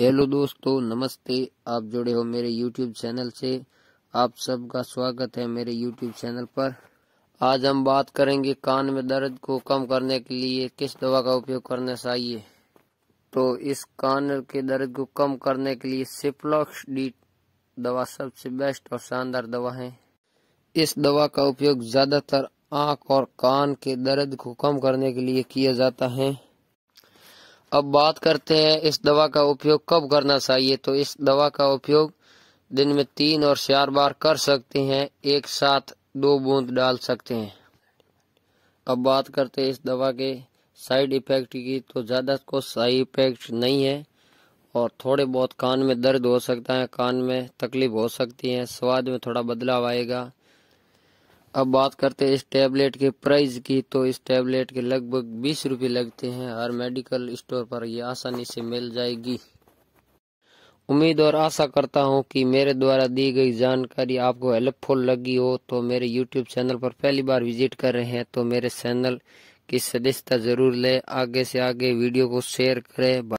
hello दोस्तों नमस्ते आप जुड़े हो मेरे यूट्यूब चैनल से आप सबका स्वागत है मेरे यूट्यूब चैनल पर आज हम बात करेंगे कान में दर्द को कम करने के लिए किस दवा का उपयोग करना चाहिए तो इस कान के दर्द को कम करने के लिए सिप्लॉक्स डी दवा सबसे बेस्ट और शानदार दवा है इस दवा का उपयोग ज्यादातर आंख और कान के दर्द को कम करने के लिए किया जाता है अब बात करते हैं इस दवा का उपयोग कब करना चाहिए तो इस दवा का उपयोग दिन में तीन और चार बार कर सकते हैं एक साथ दो बूंद डाल सकते हैं अब बात करते हैं इस दवा के साइड इफ़ेक्ट की तो ज़्यादा को साइड इफ़ेक्ट नहीं है और थोड़े बहुत कान में दर्द हो सकता है कान में तकलीफ हो सकती है स्वाद में थोड़ा बदलाव आएगा अब बात करते हैं इस टैबलेट के प्राइस की तो इस टैबलेट के लगभग बीस रुपये लगते हैं हर मेडिकल स्टोर पर यह आसानी से मिल जाएगी उम्मीद और आशा करता हूँ कि मेरे द्वारा दी गई जानकारी आपको हेल्पफुल लगी हो तो मेरे यूट्यूब चैनल पर पहली बार विजिट कर रहे हैं तो मेरे चैनल की सदस्यता जरूर ले आगे से आगे वीडियो को शेयर करें